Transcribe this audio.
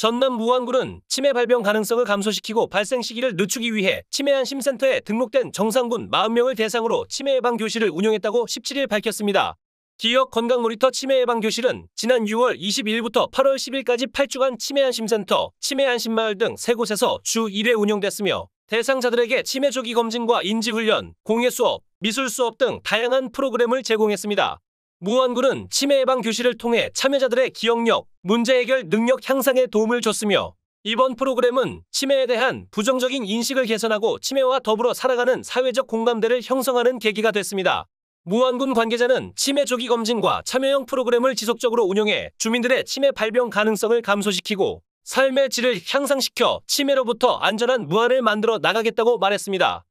전남 무안군은 치매 발병 가능성을 감소시키고 발생 시기를 늦추기 위해 치매안심센터에 등록된 정상군 40명을 대상으로 치매 예방 교실을 운영했다고 17일 밝혔습니다. 기역 건강 모니터 치매 예방 교실은 지난 6월 22일부터 8월 10일까지 8주간 치매 안심센터, 치매 안심마을 등3 곳에서 주 1회 운영됐으며 대상자들에게 치매 조기 검진과 인지 훈련, 공예 수업, 미술 수업 등 다양한 프로그램을 제공했습니다. 무안군은 치매 예방 교실을 통해 참여자들의 기억력, 문제 해결 능력 향상에 도움을 줬으며 이번 프로그램은 치매에 대한 부정적인 인식을 개선하고 치매와 더불어 살아가는 사회적 공감대를 형성하는 계기가 됐습니다. 무안군 관계자는 치매 조기 검진과 참여형 프로그램을 지속적으로 운영해 주민들의 치매 발병 가능성을 감소시키고 삶의 질을 향상시켜 치매로부터 안전한 무안을 만들어 나가겠다고 말했습니다.